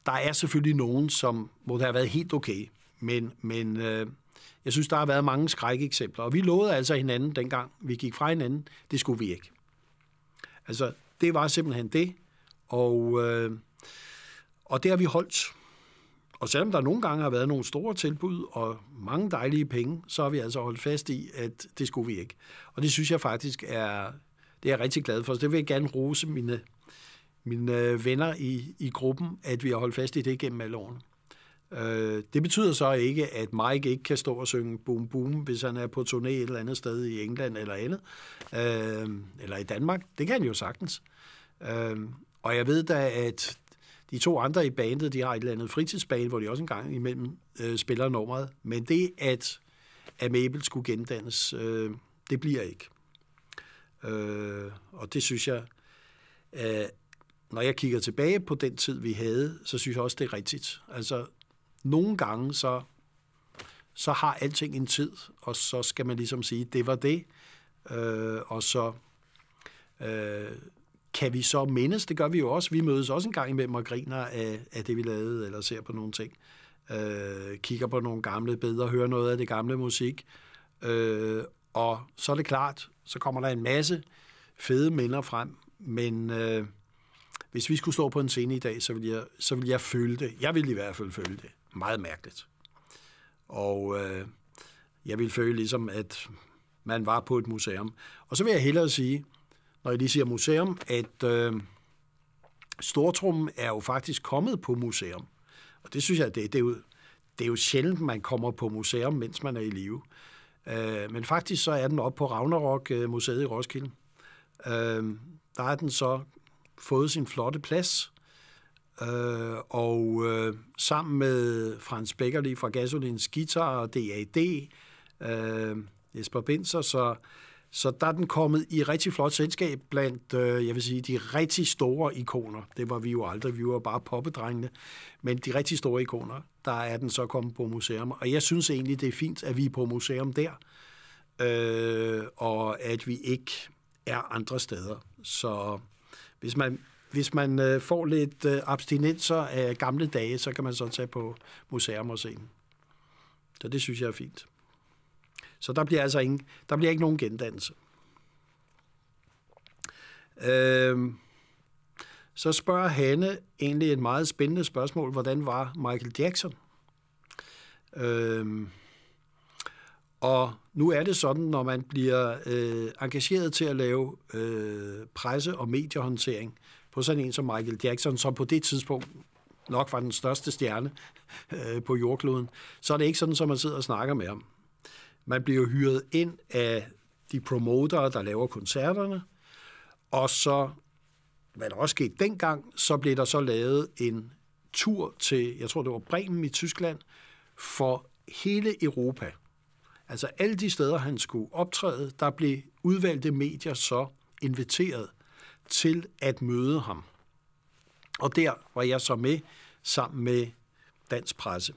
Der er selvfølgelig nogen, som må have været helt okay, men, men øh, jeg synes, der har været mange skrækeksempler, og vi lovede altså hinanden dengang, vi gik fra hinanden, det skulle vi ikke. Altså, det var simpelthen det, og, øh, og det har vi holdt. Og selvom der nogle gange har været nogle store tilbud og mange dejlige penge, så har vi altså holdt fast i, at det skulle vi ikke. Og det synes jeg faktisk er, det er jeg rigtig glad for. Så det vil jeg gerne rose mine, mine venner i, i gruppen, at vi har holdt fast i det gennem alle årene. Øh, det betyder så ikke, at Mike ikke kan stå og synge boom boom, hvis han er på turné et eller andet sted i England eller andet, øh, eller i Danmark. Det kan han jo sagtens. Øh, og jeg ved da, at de to andre i bandet, de har et eller andet fritidsbane, hvor de også en gang imellem øh, spiller nummeret. Men det, at Amabel skulle gendannes, det bliver ikke. Øh, og det synes jeg, når jeg kigger tilbage på den tid, vi havde, så synes jeg også, det er rigtigt. Altså, nogle gange så, så har alting en tid, og så skal man ligesom sige, det var det, øh, og så øh, kan vi så mindes, det gør vi jo også, vi mødes også en gang imellem og griner af, af det, vi lavede, eller ser på nogle ting, øh, kigger på nogle gamle billeder, hører noget af det gamle musik, øh, og så er det klart, så kommer der en masse fede minder frem, men øh, hvis vi skulle stå på en scene i dag, så ville jeg, så ville jeg føle det. Jeg ville i hvert fald føle det meget mærkeligt. Og øh, jeg ville føle ligesom, at man var på et museum. Og så vil jeg hellere sige, når jeg lige siger museum, at øh, Stortrummen er jo faktisk kommet på museum. Og det synes jeg, det, det, er, jo, det er jo sjældent, man kommer på museum, mens man er i live. Øh, men faktisk så er den oppe på Ragnarok-museet øh, i Roskilde. Øh, der har den så fået sin flotte plads, Øh, og øh, sammen med Frans Beckerli fra Gasolins Guitar og DAD, øh, Jesper Binser, så, så der er den kommet i rigtig flot selskab blandt, øh, jeg vil sige, de rigtig store ikoner. Det var vi jo aldrig, vi var bare poppedrengene. Men de rigtig store ikoner, der er den så kommet på museum. Og jeg synes egentlig, det er fint, at vi er på museum der, øh, og at vi ikke er andre steder. Så hvis man hvis man øh, får lidt øh, abstinenser af gamle dage, så kan man så tage på museum og se Så det synes jeg er fint. Så der bliver altså ingen, der bliver ikke nogen gendannelse. Øh, så spørger Hanne egentlig et meget spændende spørgsmål, hvordan var Michael Jackson? Øh, og nu er det sådan, når man bliver øh, engageret til at lave øh, presse- og mediehåndtering, på sådan en som Michael Jackson, som på det tidspunkt nok var den største stjerne øh, på jordkloden, så er det ikke sådan, som man sidder og snakker med ham. Man bliver hyret ind af de promotere, der laver koncerterne, og så, hvad der også skete dengang, så blev der så lavet en tur til, jeg tror det var Bremen i Tyskland, for hele Europa. Altså alle de steder, han skulle optræde, der blev udvalgte medier så inviteret til at møde ham. Og der var jeg så med sammen med dansk presse.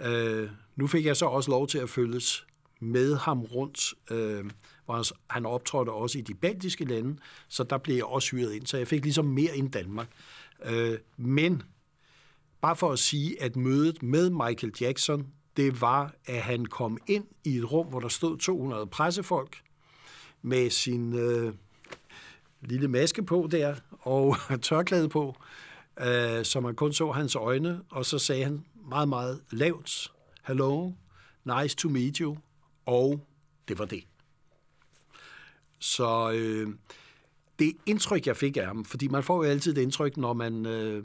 Øh, nu fik jeg så også lov til at følges med ham rundt. Øh, hvor han optrådte også i de baltiske lande, så der blev jeg også hyret ind, så jeg fik ligesom mere end Danmark. Øh, men bare for at sige, at mødet med Michael Jackson, det var, at han kom ind i et rum, hvor der stod 200 pressefolk med sin... Øh, lille maske på der, og tørklæde på, øh, så man kun så hans øjne, og så sagde han meget, meget lavt, hello, nice to meet you, og det var det. Så øh, det indtryk, jeg fik af ham, fordi man får jo altid det indtryk, når man øh,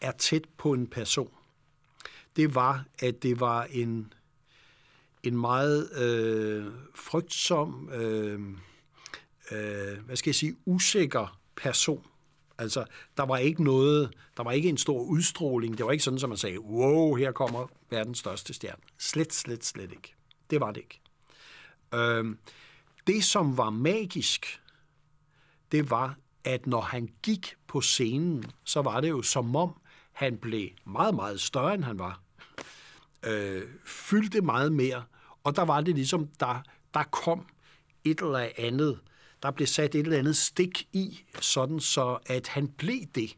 er tæt på en person, det var, at det var en, en meget øh, frygtsom... Øh, øh, hvad skal jeg sige, usikker person. Altså, der var ikke noget, der var ikke en stor udstråling. Det var ikke sådan, som man sagde, wow, her kommer verdens største stjerne. Slet, slet, slet ikke. Det var det ikke. Øh, det, som var magisk, det var, at når han gik på scenen, så var det jo som om, han blev meget, meget større, end han var. Øh, fyldte meget mere, og der var det ligesom, der, der kom et eller andet der blev sat et eller andet stik i, sådan så at han blev det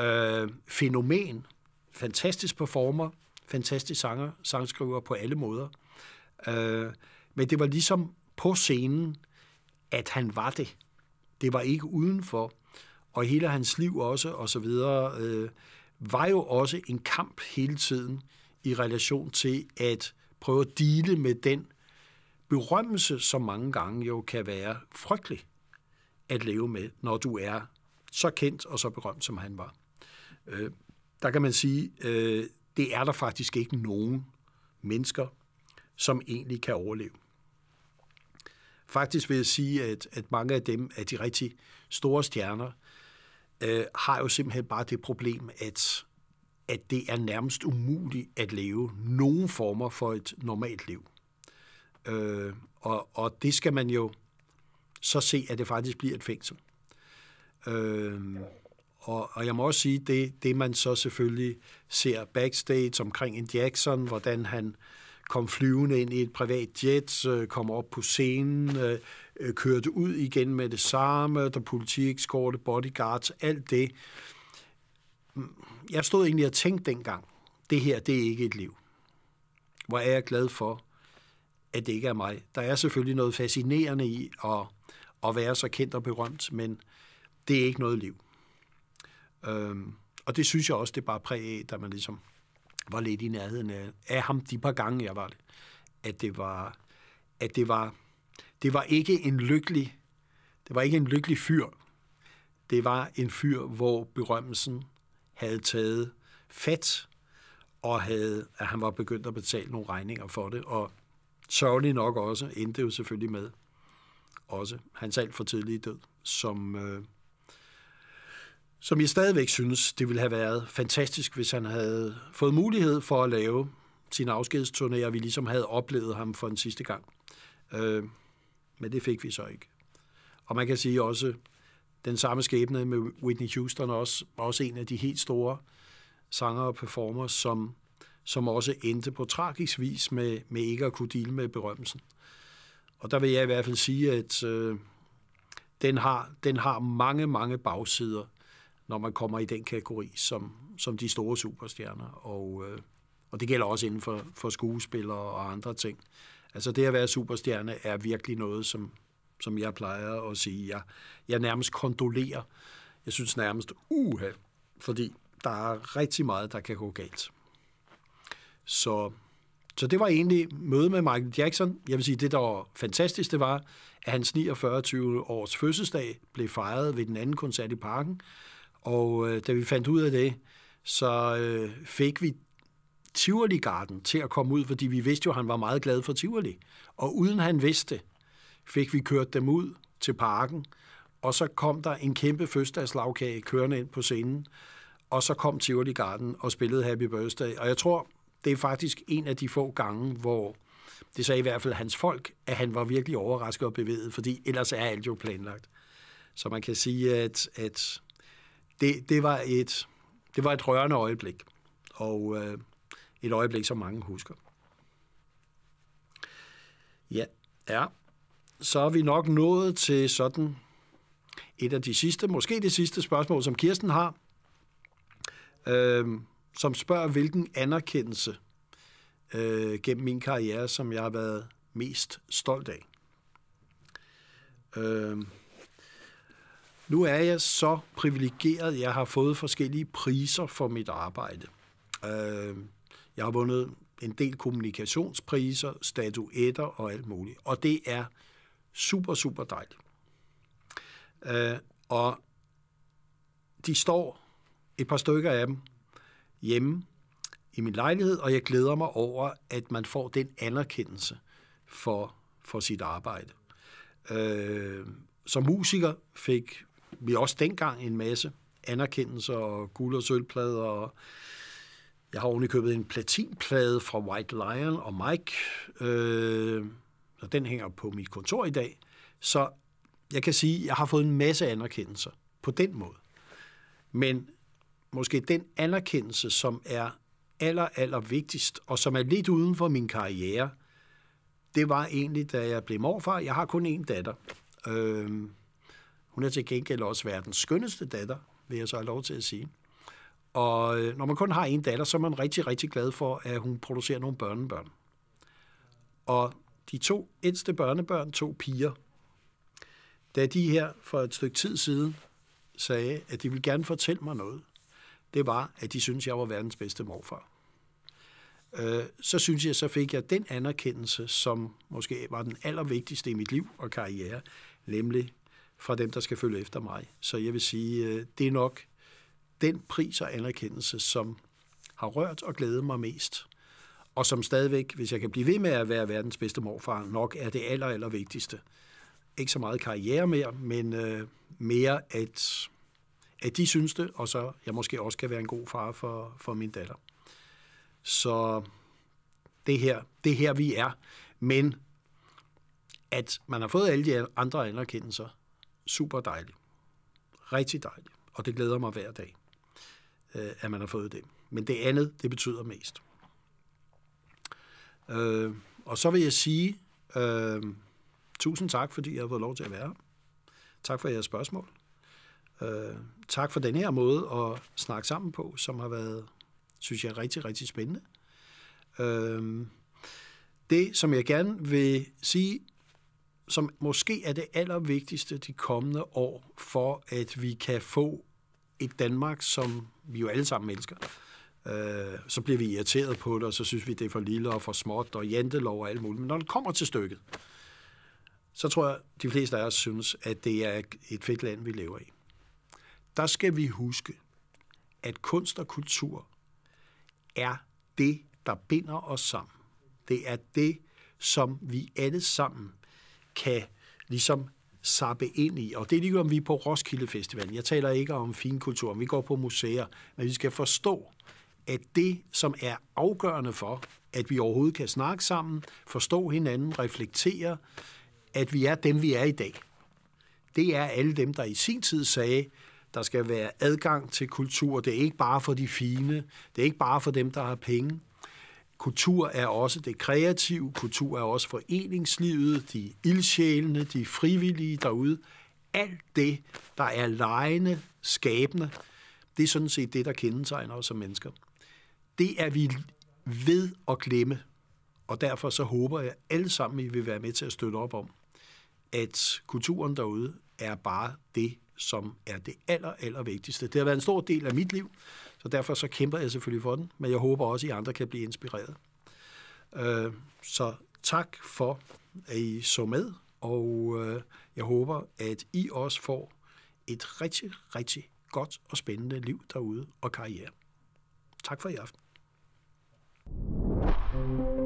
øh, fænomen. Fantastisk performer, fantastisk sanger, sangskriver på alle måder. Øh, men det var ligesom på scenen, at han var det. Det var ikke udenfor. Og hele hans liv også, og så videre, øh, var jo også en kamp hele tiden i relation til at prøve at dele med den berømmelse, som mange gange jo kan være frygtelig at leve med, når du er så kendt og så berømt, som han var. Øh, der kan man sige, øh, det er der faktisk ikke nogen mennesker, som egentlig kan overleve. Faktisk vil jeg sige, at, at mange af dem, af de rigtig store stjerner, øh, har jo simpelthen bare det problem, at, at det er nærmest umuligt at leve nogen former for et normalt liv. Øh, og, og det skal man jo så se, at det faktisk bliver et fængsel. Øh, og, og jeg må også sige, det, det man så selvfølgelig ser backstage omkring en Jackson, hvordan han kom flyvende ind i et privat jet, øh, kom op på scenen, øh, øh, kørte ud igen med det samme, der politiekskorte, bodyguards, alt det. Jeg stod egentlig og tænkte dengang, det her, det er ikke et liv. Hvor er jeg glad for, at det ikke er mig. Der er selvfølgelig noget fascinerende i at, at være så kendt og berømt, men det er ikke noget liv. Øhm, og det synes jeg også, det bare præg af, da man ligesom var lidt i nærheden af, af ham de par gange, jeg var det, at det var, at det var, det var ikke en lykkelig, det var ikke en lykkelig fyr. Det var en fyr, hvor berømmelsen havde taget fat, og havde, at han var begyndt at betale nogle regninger for det, og sørgelig nok også, endte jo selvfølgelig med også hans alt for tidlige død, som, øh, som jeg stadigvæk synes, det ville have været fantastisk, hvis han havde fået mulighed for at lave sin afskedsturné, og vi ligesom havde oplevet ham for den sidste gang. Øh, men det fik vi så ikke. Og man kan sige også, den samme skæbne med Whitney Houston, også, også en af de helt store sanger og performer, som som også endte på tragisk vis med, med ikke at kunne dele med berømmelsen. Og der vil jeg i hvert fald sige, at øh, den, har, den har mange, mange bagsider, når man kommer i den kategori, som, som de store superstjerner. Og, øh, og det gælder også inden for, for skuespillere og andre ting. Altså det at være superstjerne er virkelig noget, som, som jeg plejer at sige. Jeg, jeg nærmest kondolerer. Jeg synes nærmest uha, fordi der er rigtig meget, der kan gå galt. Så, så det var egentlig møde med Michael Jackson. Jeg vil sige, det der var fantastisk, det var, at hans 49 års fødselsdag blev fejret ved den anden koncert i parken. Og øh, da vi fandt ud af det, så øh, fik vi Tivoli Garden til at komme ud, fordi vi vidste jo, at han var meget glad for Tivoli. Og uden han vidste, fik vi kørt dem ud til parken, og så kom der en kæmpe fødselsdagslagkage kørende ind på scenen, og så kom Tivoli Garden og spillede Happy Birthday. Og jeg tror, det er faktisk en af de få gange, hvor det sagde i hvert fald hans folk, at han var virkelig overrasket og bevæget, fordi ellers er alt jo planlagt. Så man kan sige, at, at det, det, var et, det var et rørende øjeblik, og øh, et øjeblik, som mange husker. Ja, ja. Så er vi nok nået til sådan et af de sidste, måske det sidste spørgsmål, som Kirsten har. Øh, som spørger, hvilken anerkendelse øh, gennem min karriere, som jeg har været mest stolt af. Øh, nu er jeg så privilegeret, jeg har fået forskellige priser for mit arbejde. Øh, jeg har vundet en del kommunikationspriser, statuetter og alt muligt. Og det er super, super dejligt. Øh, og de står, et par stykker af dem, hjemme i min lejlighed, og jeg glæder mig over, at man får den anerkendelse for, for sit arbejde. Øh, som musiker fik vi også dengang en masse anerkendelser og guld- og sølvplader. Og jeg har ordentligt købet en platinplade fra White Lion og Mike, øh, og den hænger på mit kontor i dag. Så jeg kan sige, at jeg har fået en masse anerkendelser på den måde. Men måske den anerkendelse, som er aller, aller vigtigst, og som er lidt uden for min karriere, det var egentlig, da jeg blev morfar. Jeg har kun én datter. Øh, hun er til gengæld også verdens skønneste datter, vil jeg så have lov til at sige. Og øh, når man kun har en datter, så er man rigtig, rigtig glad for, at hun producerer nogle børnebørn. Og de to ældste børnebørn, to piger, da de her for et stykke tid siden sagde, at de ville gerne fortælle mig noget, det var, at de syntes, jeg var verdens bedste morfar. Øh, så synes jeg, så fik jeg den anerkendelse, som måske var den allervigtigste i mit liv og karriere, nemlig fra dem, der skal følge efter mig. Så jeg vil sige, øh, det er nok den pris og anerkendelse, som har rørt og glædet mig mest, og som stadigvæk, hvis jeg kan blive ved med at være verdens bedste morfar, nok er det aller, aller vigtigste. Ikke så meget karriere mere, men øh, mere at at de synes det, og så jeg måske også kan være en god far for, for min datter. Så det her, det her vi er. Men at man har fået alle de andre anerkendelser, super dejligt. Rigtig dejligt. Og det glæder mig hver dag, øh, at man har fået det. Men det andet, det betyder mest. Øh, og så vil jeg sige, øh, tusind tak, fordi jeg har fået lov til at være her. Tak for jeres spørgsmål. Øh, tak for den her måde at snakke sammen på, som har været, synes jeg, rigtig, rigtig spændende. Øh, det, som jeg gerne vil sige, som måske er det allervigtigste de kommende år, for at vi kan få et Danmark, som vi jo alle sammen elsker, øh, så bliver vi irriteret på det, og så synes vi, det er for lille og for småt, og jantelov og alt muligt. Men når det kommer til stykket, så tror jeg, de fleste af os synes, at det er et fedt land, vi lever i der skal vi huske, at kunst og kultur er det, der binder os sammen. Det er det, som vi alle sammen kan ligesom sappe ind i. Og det er lige om vi er på Roskilde Festival. Jeg taler ikke om kultur, om vi går på museer, men vi skal forstå, at det, som er afgørende for, at vi overhovedet kan snakke sammen, forstå hinanden, reflektere, at vi er dem, vi er i dag. Det er alle dem, der i sin tid sagde, der skal være adgang til kultur. Det er ikke bare for de fine. Det er ikke bare for dem, der har penge. Kultur er også det kreative. Kultur er også foreningslivet, de ildsjælene, de frivillige derude. Alt det, der er lejende, skabende, det er sådan set det, der kendetegner os som mennesker. Det er vi ved at glemme, og derfor så håber jeg alle sammen, I vil være med til at støtte op om, at kulturen derude er bare det, som er det aller, aller vigtigste. Det har været en stor del af mit liv, så derfor så kæmper jeg selvfølgelig for den, men jeg håber også, at I andre kan blive inspireret. Øh, så tak for, at I så med, og øh, jeg håber, at I også får et rigtig, rigtig godt og spændende liv derude og karriere. Tak for i aften. thank you